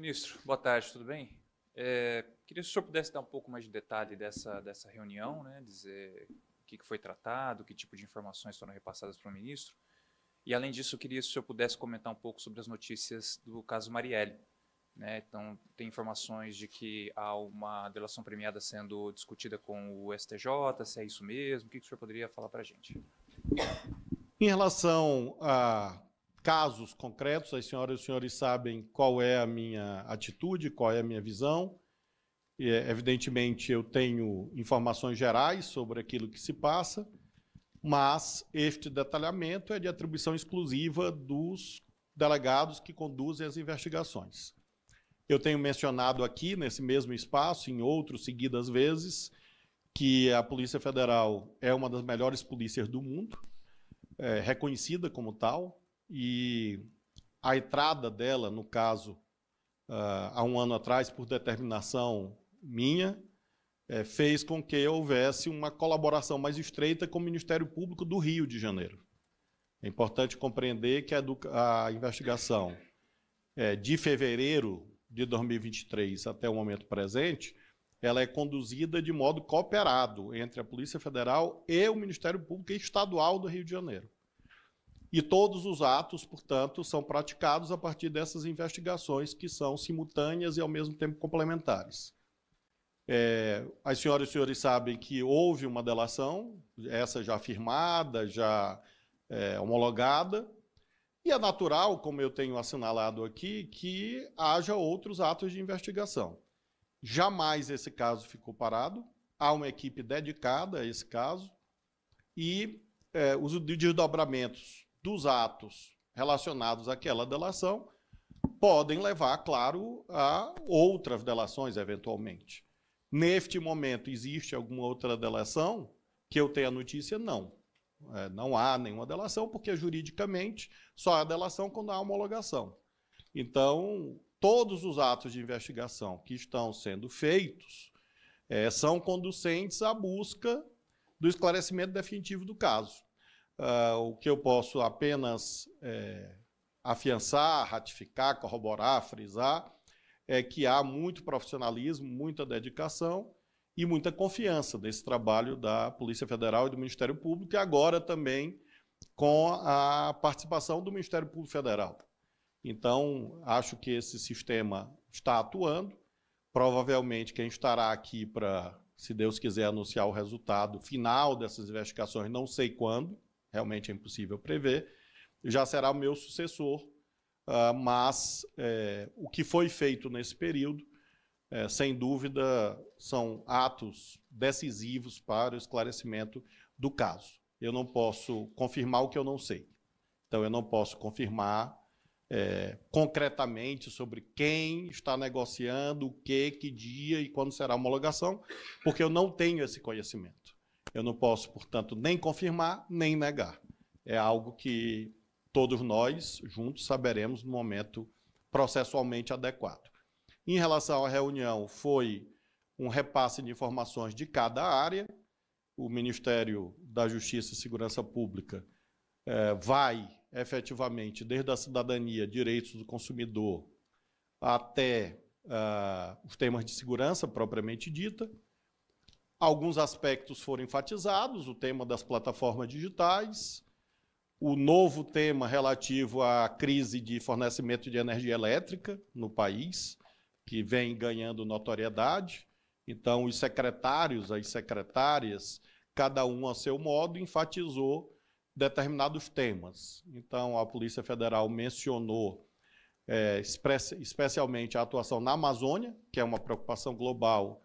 Ministro, boa tarde, tudo bem? É, queria se o senhor pudesse dar um pouco mais de detalhe dessa, dessa reunião, né, dizer o que, foi tratado, que tipo de informações foram repassadas para o ministro. E, além disso, queria se o senhor pudesse comentar um pouco sobre as notícias do caso Marielle. Né? Então, tem informações de que há uma delação premiada sendo discutida com o STJ, se é isso mesmo, o que, que o senhor poderia falar para a gente? Em relação a casos concretos, as senhoras e os senhores sabem qual é a minha atitude, qual é a minha visão. E, eh, evidentemente, eu tenho informações gerais sobre aquilo que se passa, mas este detalhamento é de atribuição exclusiva dos delegados que conduzem as investigações. Eu tenho mencionado aqui, nesse mesmo espaço, em outros seguidas vezes, que a Polícia Federal é uma das melhores polícias do mundo, é reconhecida como tal, e a entrada dela, no caso, uh, há um ano atrás, por determinação minha, é, fez com que houvesse uma colaboração mais estreita com o Ministério Público do Rio de Janeiro. É importante compreender que a, a investigação é, de fevereiro de 2023 até o momento presente, ela é conduzida de modo cooperado entre a Polícia Federal e o Ministério Público Estadual do Rio de Janeiro. E todos os atos, portanto, são praticados a partir dessas investigações que são simultâneas e, ao mesmo tempo, complementares. É, as senhoras e senhores sabem que houve uma delação, essa já firmada, já é, homologada, e é natural, como eu tenho assinalado aqui, que haja outros atos de investigação. Jamais esse caso ficou parado, há uma equipe dedicada a esse caso, e é, os desdobramentos dos atos relacionados àquela delação podem levar, claro, a outras delações, eventualmente. Neste momento, existe alguma outra delação que eu tenha notícia? Não. É, não há nenhuma delação, porque juridicamente só há delação quando há homologação. Então, todos os atos de investigação que estão sendo feitos é, são conducentes à busca do esclarecimento definitivo do caso. Uh, o que eu posso apenas é, afiançar, ratificar, corroborar, frisar, é que há muito profissionalismo, muita dedicação e muita confiança nesse trabalho da Polícia Federal e do Ministério Público, e agora também com a participação do Ministério Público Federal. Então, acho que esse sistema está atuando. Provavelmente quem estará aqui para, se Deus quiser, anunciar o resultado final dessas investigações, não sei quando, realmente é impossível prever, já será o meu sucessor. Uh, mas é, o que foi feito nesse período, é, sem dúvida, são atos decisivos para o esclarecimento do caso. Eu não posso confirmar o que eu não sei. Então, eu não posso confirmar é, concretamente sobre quem está negociando, o que, que dia e quando será a homologação, porque eu não tenho esse conhecimento. Eu não posso, portanto, nem confirmar nem negar. É algo que todos nós juntos saberemos no momento processualmente adequado. Em relação à reunião, foi um repasse de informações de cada área. O Ministério da Justiça e Segurança Pública é, vai efetivamente desde a cidadania, direitos do consumidor, até ah, os temas de segurança propriamente dita. Alguns aspectos foram enfatizados, o tema das plataformas digitais, o novo tema relativo à crise de fornecimento de energia elétrica no país, que vem ganhando notoriedade. Então, os secretários, as secretárias, cada um a seu modo, enfatizou determinados temas. Então, a Polícia Federal mencionou é, especialmente a atuação na Amazônia, que é uma preocupação global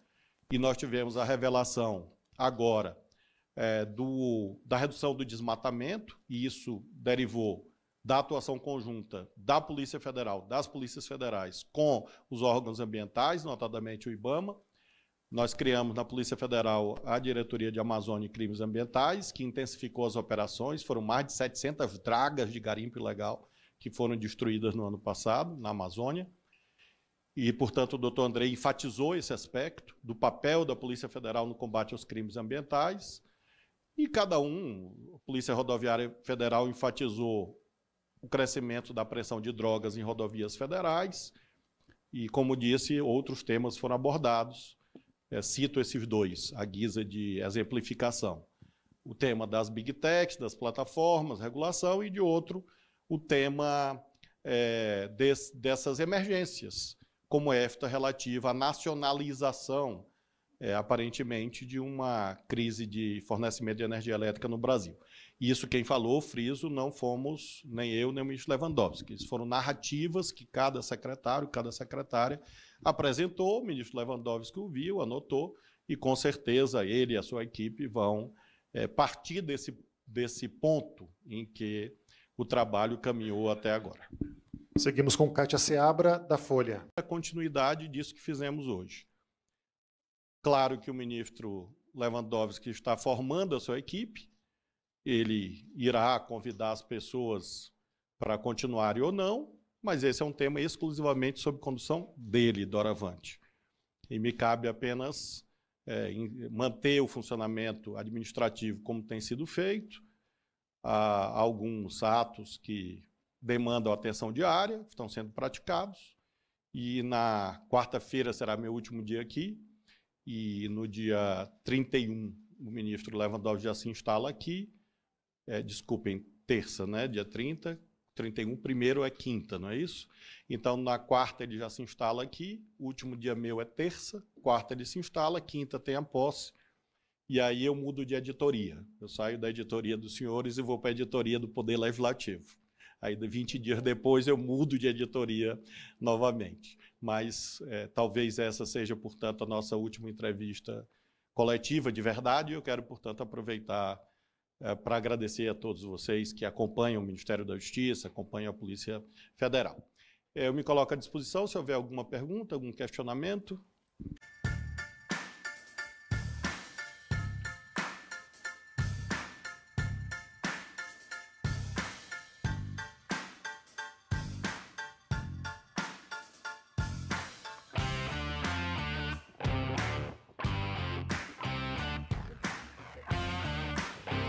e nós tivemos a revelação agora é, do, da redução do desmatamento, e isso derivou da atuação conjunta da Polícia Federal, das Polícias Federais, com os órgãos ambientais, notadamente o IBAMA. Nós criamos na Polícia Federal a Diretoria de Amazônia e Crimes Ambientais, que intensificou as operações. Foram mais de 700 dragas de garimpo ilegal que foram destruídas no ano passado na Amazônia. E, portanto, o doutor André enfatizou esse aspecto do papel da Polícia Federal no combate aos crimes ambientais. E cada um, a Polícia Rodoviária Federal enfatizou o crescimento da pressão de drogas em rodovias federais. E, como disse, outros temas foram abordados. É, cito esses dois, à guisa de exemplificação. O tema das big techs, das plataformas, regulação, e de outro, o tema é, des, dessas emergências como é esta relativa à nacionalização, é, aparentemente, de uma crise de fornecimento de energia elétrica no Brasil. Isso quem falou, friso, não fomos nem eu, nem o ministro Lewandowski. Isso foram narrativas que cada secretário, cada secretária apresentou, o ministro Lewandowski ouviu, anotou, e com certeza ele e a sua equipe vão é, partir desse, desse ponto em que o trabalho caminhou até agora. Seguimos com Kátia Seabra, da Folha. A continuidade disso que fizemos hoje. Claro que o ministro Lewandowski está formando a sua equipe, ele irá convidar as pessoas para continuarem ou não, mas esse é um tema exclusivamente sob condução dele, Doravante. E me cabe apenas é, manter o funcionamento administrativo como tem sido feito. Há alguns atos que demandam atenção diária, estão sendo praticados. E na quarta-feira será meu último dia aqui. E no dia 31, o ministro Lewandowski já se instala aqui. É, desculpem, terça, né? Dia 30. 31, primeiro é quinta, não é isso? Então, na quarta ele já se instala aqui, o último dia meu é terça, quarta ele se instala, quinta tem a posse, e aí eu mudo de editoria. Eu saio da editoria dos senhores e vou para a editoria do Poder Legislativo. Aí, 20 dias depois, eu mudo de editoria novamente. Mas é, talvez essa seja, portanto, a nossa última entrevista coletiva de verdade. Eu quero, portanto, aproveitar é, para agradecer a todos vocês que acompanham o Ministério da Justiça, acompanham a Polícia Federal. Eu me coloco à disposição se houver alguma pergunta, algum questionamento.